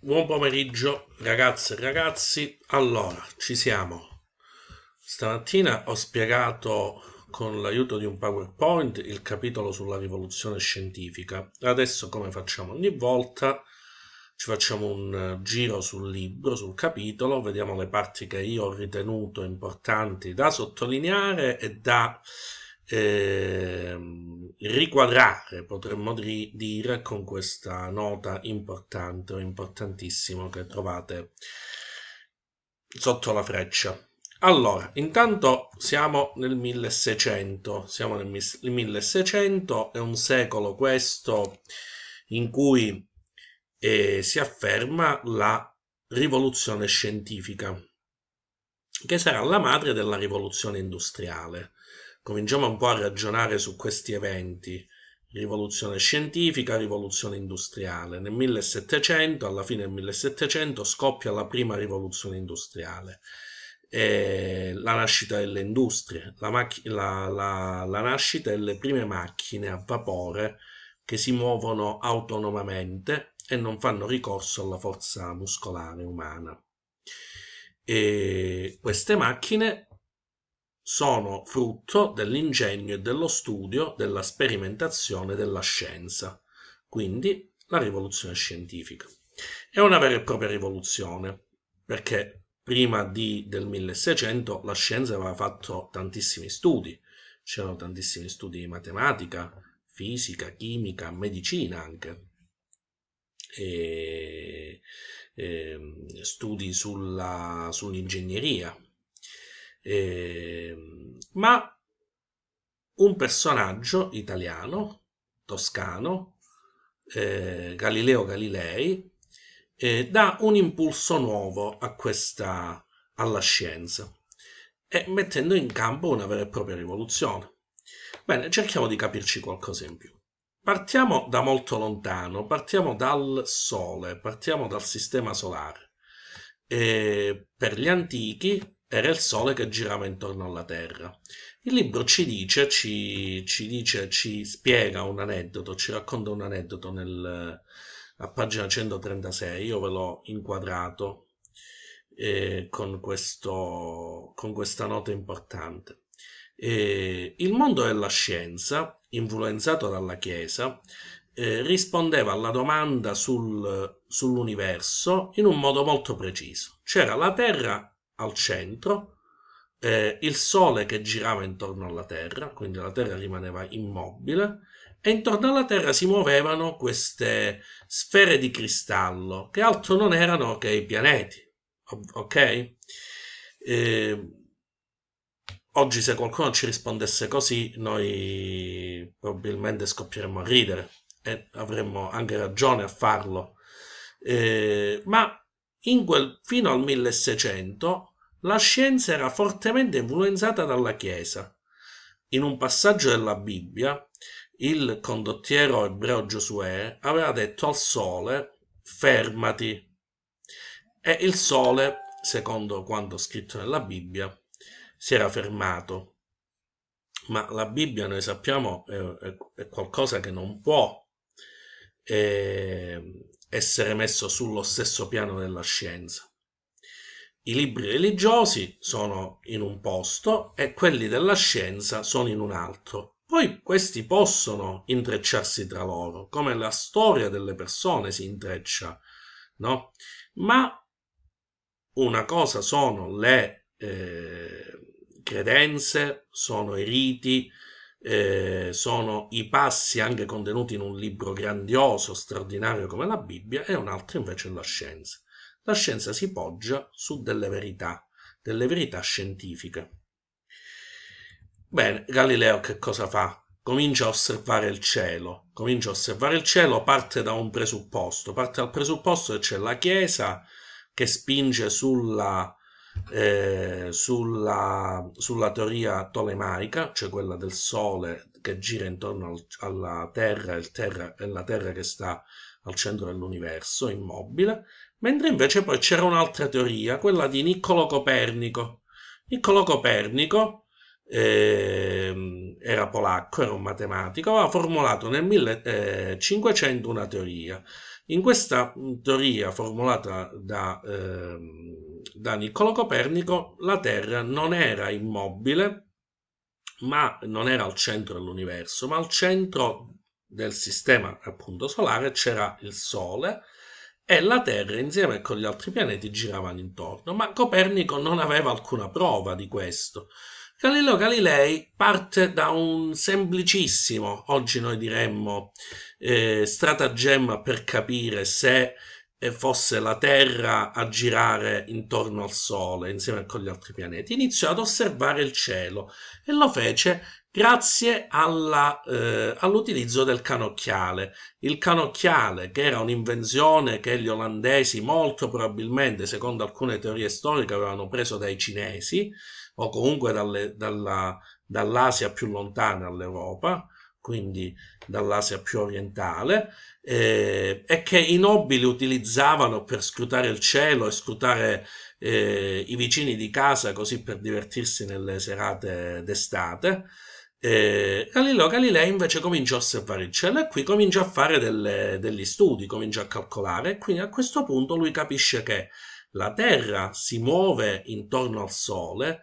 Buon pomeriggio ragazze e ragazzi. Allora, ci siamo. Stamattina ho spiegato con l'aiuto di un PowerPoint il capitolo sulla rivoluzione scientifica. Adesso, come facciamo ogni volta, ci facciamo un eh, giro sul libro, sul capitolo, vediamo le parti che io ho ritenuto importanti da sottolineare e da eh, riquadrare, potremmo dire, con questa nota importante o importantissima che trovate sotto la freccia. Allora, intanto siamo nel 1600, siamo nel 1600, è un secolo questo in cui eh, si afferma la rivoluzione scientifica, che sarà la madre della rivoluzione industriale cominciamo un po' a ragionare su questi eventi. Rivoluzione scientifica, rivoluzione industriale. Nel 1700, alla fine del 1700, scoppia la prima rivoluzione industriale la nascita delle industrie, la, mac- la, la, la, nascita delle prime macchine a vapore che si muovono autonomamente e non fanno ricorso alla forza muscolare umana. E queste macchine sono frutto dell'ingegno e dello studio, della sperimentazione della scienza, quindi la rivoluzione scientifica. È una vera e propria rivoluzione, perché prima di, del 1600 la scienza aveva fatto tantissimi studi, c'erano tantissimi studi di matematica, fisica, chimica, medicina anche, e, e, ehm, studi sull'ingegneria, eh, ma un personaggio italiano, toscano, eh, Galileo Galilei, eh, dà un impulso nuovo a questa, alla scienza, e mettendo in campo una vera e propria rivoluzione. Bene, cerchiamo di capirci qualcosa in più. Partiamo da molto lontano, partiamo dal Sole, partiamo dal Sistema Solare. E eh, per gli antichi era il Sole che girava intorno alla Terra. Il libro ci dice, ci, ci, dice, ci spiega un aneddoto, ci racconta un aneddoto nel, a pagina 136, io ve l'ho inquadrato eh, con, questo, con questa nota importante. Eh, il mondo della scienza, influenzato dalla Chiesa, eh, rispondeva alla domanda sul, sull'universo in un modo molto preciso. C'era la Terra al centro, eh, il Sole che girava intorno alla Terra, quindi la Terra rimaneva immobile, e intorno alla Terra si muovevano queste sfere di cristallo, che altro non erano che i pianeti. Ok? Eh, oggi se qualcuno ci rispondesse così, noi probabilmente scoppieremmo a ridere e avremmo anche ragione a farlo. Eh, ma quel, fino al 1600 la scienza era fortemente influenzata dalla Chiesa. In un passaggio della Bibbia, il condottiero ebreo Giosuè aveva detto al sole fermati. E il sole, secondo quanto scritto nella Bibbia, si era fermato. Ma la Bibbia, noi sappiamo, è, è qualcosa che non può eh, essere messo sullo stesso piano della scienza. I libri religiosi sono in un posto e quelli della scienza sono in un altro. Poi questi possono intrecciarsi tra loro, come la storia delle persone si intreccia, no? Ma una cosa sono le eh, credenze, sono i riti, eh, sono i passi anche contenuti in un libro grandioso, straordinario come la Bibbia, e un altro invece è la scienza. La scienza si poggia su delle verità, delle verità scientifiche. Bene, Galileo che cosa fa? Comincia a osservare il cielo, comincia a osservare il cielo, parte da un presupposto, parte dal presupposto che c'è la Chiesa che spinge sulla eh, sulla, sulla, teoria tolemaica, cioè quella del Sole che gira intorno al, alla Terra e, terra la Terra che sta al centro dell'universo, immobile, mentre invece poi c'era un'altra teoria, quella di Niccolo Copernico. Niccolo Copernico eh, era polacco, era un matematico, aveva formulato nel 1500 eh, una teoria. In questa mm, teoria formulata da eh, da Niccolo Copernico la Terra non era immobile, ma non era al centro dell'universo, ma al centro del sistema appunto solare c'era il Sole e la Terra insieme con gli altri pianeti giravano intorno, ma Copernico non aveva alcuna prova di questo. Galileo Galilei parte da un semplicissimo, oggi noi diremmo, eh, stratagemma per capire se e fosse la Terra a girare intorno al Sole insieme con gli altri pianeti, iniziò ad osservare il cielo e lo fece grazie alla, eh, all'utilizzo del canocchiale. Il canocchiale, che era un'invenzione che gli olandesi molto probabilmente, secondo alcune teorie storiche, avevano preso dai cinesi o comunque dalle, dalla, dall'Asia più lontana all'Europa, quindi dall'Asia più orientale, eh, e che i nobili utilizzavano per scrutare il cielo e scrutare eh, i vicini di casa così per divertirsi nelle serate d'estate. Eh, Galileo Galilei invece comincia a osservare il cielo e qui comincia a fare delle, degli studi, comincia a calcolare e quindi a questo punto lui capisce che la Terra si muove intorno al Sole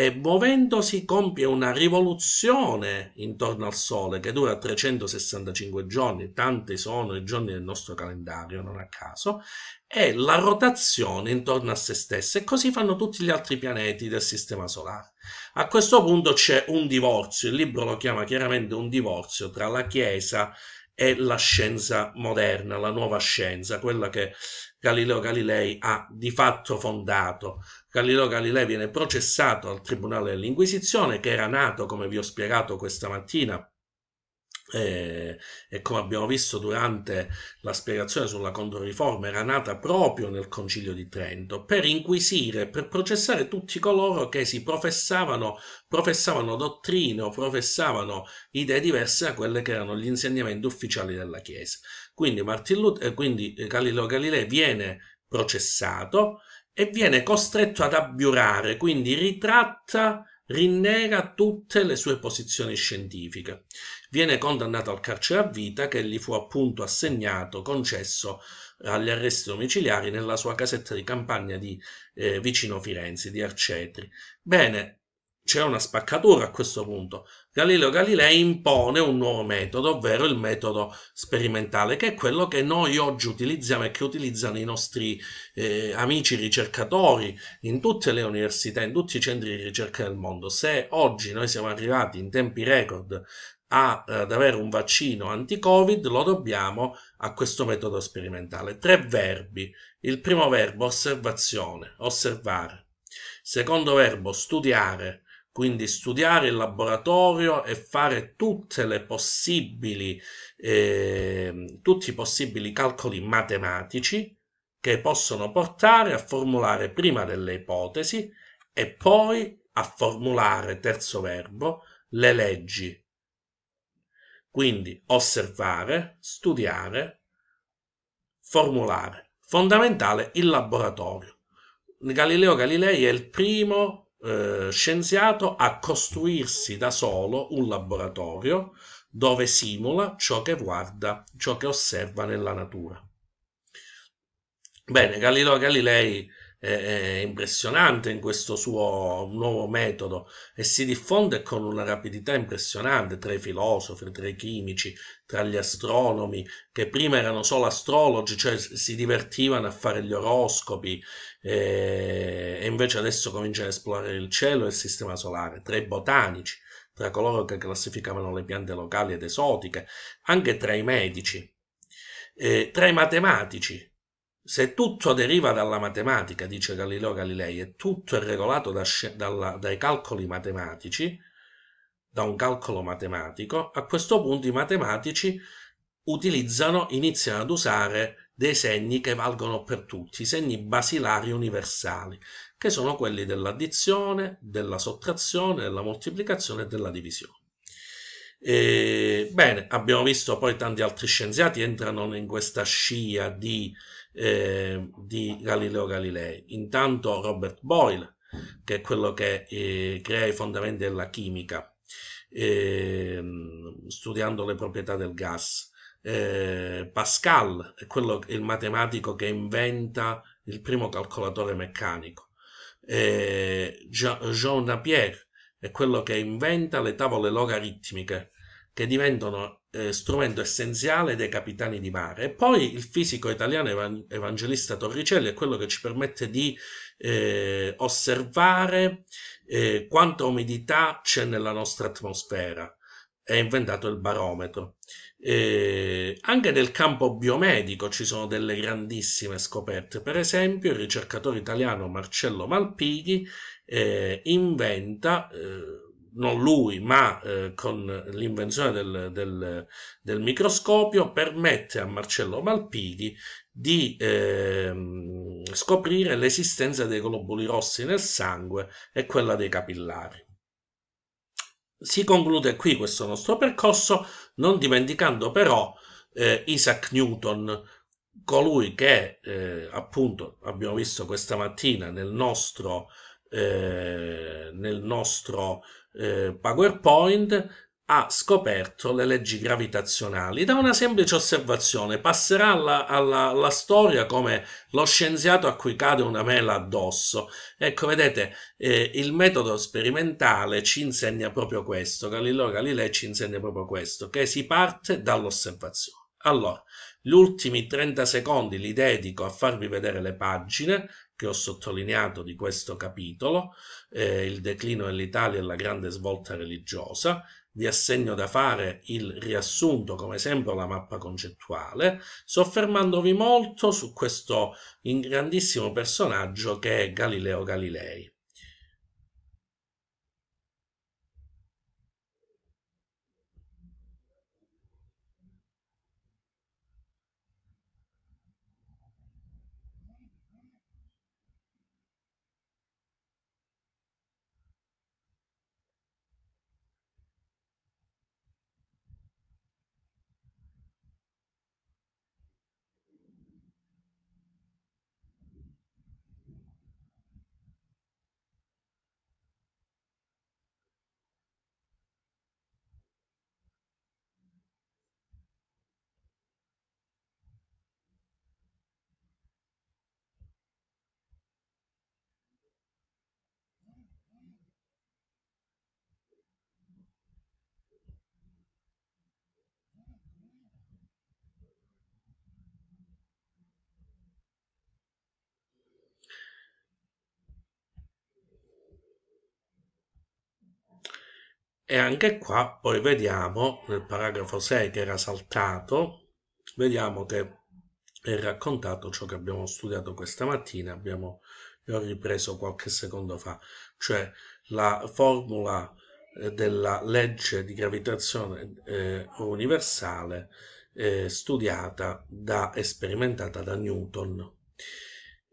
e muovendosi compie una rivoluzione intorno al Sole che dura 365 giorni, tanti sono i giorni del nostro calendario, non a caso, e la rotazione intorno a se stessa e così fanno tutti gli altri pianeti del Sistema Solare. A questo punto c'è un divorzio, il libro lo chiama chiaramente un divorzio tra la Chiesa e la scienza moderna, la nuova scienza, quella che Galileo Galilei ha di fatto fondato. Galileo Galilei viene processato al Tribunale dell'Inquisizione che era nato, come vi ho spiegato questa mattina, eh, e come abbiamo visto durante la spiegazione sulla Controriforma, era nata proprio nel Concilio di Trento per inquisire, per processare tutti coloro che si professavano, professavano dottrine o professavano idee diverse da quelle che erano gli insegnamenti ufficiali della Chiesa. Quindi, Luther, eh, quindi eh, Galileo Galilei viene processato e viene costretto ad abbiurare, quindi ritratta, rinnega tutte le sue posizioni scientifiche. Viene condannato al carcere a vita che gli fu appunto assegnato, concesso agli arresti domiciliari nella sua casetta di campagna di eh, vicino Firenze, di Arcetri. Bene, c'è una spaccatura a questo punto. Galileo Galilei impone un nuovo metodo, ovvero il metodo sperimentale, che è quello che noi oggi utilizziamo e che utilizzano i nostri eh, amici ricercatori in tutte le università, in tutti i centri di ricerca del mondo. Se oggi noi siamo arrivati in tempi record a, eh, ad avere un vaccino anti-Covid, lo dobbiamo a questo metodo sperimentale. Tre verbi. Il primo verbo osservazione, osservare. Secondo verbo studiare, quindi studiare il laboratorio e fare tutte le possibili, eh, tutti i possibili calcoli matematici che possono portare a formulare prima delle ipotesi e poi a formulare, terzo verbo, le leggi. Quindi osservare, studiare, formulare. Fondamentale il laboratorio. Galileo Galilei è il primo eh, scienziato a costruirsi da solo un laboratorio dove simula ciò che guarda, ciò che osserva nella natura. Bene, Galileo Galilei eh, impressionante in questo suo nuovo metodo e si diffonde con una rapidità impressionante tra i filosofi, tra i chimici, tra gli astronomi che prima erano solo astrologi, cioè si divertivano a fare gli oroscopi eh, e invece adesso cominciano a esplorare il cielo e il sistema solare, tra i botanici, tra coloro che classificavano le piante locali ed esotiche, anche tra i medici, eh, tra i matematici se tutto deriva dalla matematica, dice Galileo Galilei, e tutto è regolato da, dalla, dai calcoli matematici, da un calcolo matematico, a questo punto i matematici utilizzano, iniziano ad usare dei segni che valgono per tutti, i segni basilari universali, che sono quelli dell'addizione, della sottrazione, della moltiplicazione e della divisione. E, bene, abbiamo visto poi tanti altri scienziati entrano in questa scia di eh, di Galileo Galilei. Intanto Robert Boyle, che è quello che eh, crea i fondamenti della chimica, eh, studiando le proprietà del gas. Eh, Pascal è quello, il matematico che inventa il primo calcolatore meccanico. Eh, Jean Napier è quello che inventa le tavole logaritmiche che diventano eh, strumento essenziale dei capitani di mare. E Poi il fisico italiano evan- Evangelista Torricelli è quello che ci permette di eh, osservare eh, quanta umidità c'è nella nostra atmosfera. È inventato il barometro. Eh, anche nel campo biomedico ci sono delle grandissime scoperte. Per esempio, il ricercatore italiano Marcello Malpighi eh, inventa Eh, non lui, ma eh, con l'invenzione del, del, del, microscopio, permette a Marcello Malpighi di eh, scoprire l'esistenza dei globuli rossi nel sangue e quella dei capillari. Si conclude qui questo nostro percorso, non dimenticando però eh, Isaac Newton, colui che eh, appunto abbiamo visto questa mattina nel nostro eh, nel nostro eh, PowerPoint ha scoperto le leggi gravitazionali. Da una semplice osservazione passerà alla, alla, alla, storia come lo scienziato a cui cade una mela addosso. Ecco, vedete, eh, il metodo sperimentale ci insegna proprio questo, Galileo Galilei ci insegna proprio questo, che si parte dall'osservazione. Allora, gli ultimi 30 secondi li dedico a farvi vedere le pagine che ho sottolineato di questo capitolo, eh, il declino dell'Italia e la grande svolta religiosa, vi assegno da fare il riassunto, come sempre, la mappa concettuale, soffermandovi molto su questo grandissimo personaggio che è Galileo Galilei. E anche qua poi vediamo nel paragrafo 6 che era saltato, vediamo che è raccontato ciò che abbiamo studiato questa mattina, abbiamo ho ripreso qualche secondo fa, cioè la formula eh, della legge di gravitazione eh, universale eh, studiata da, e sperimentata da Newton.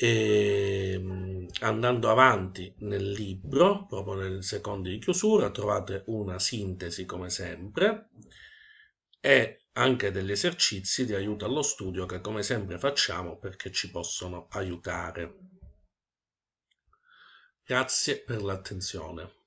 E ehm, andando avanti nel libro, proprio nel secondo di chiusura, trovate una sintesi come sempre e anche degli esercizi di aiuto allo studio che come sempre facciamo perché ci possono aiutare. Grazie per l'attenzione.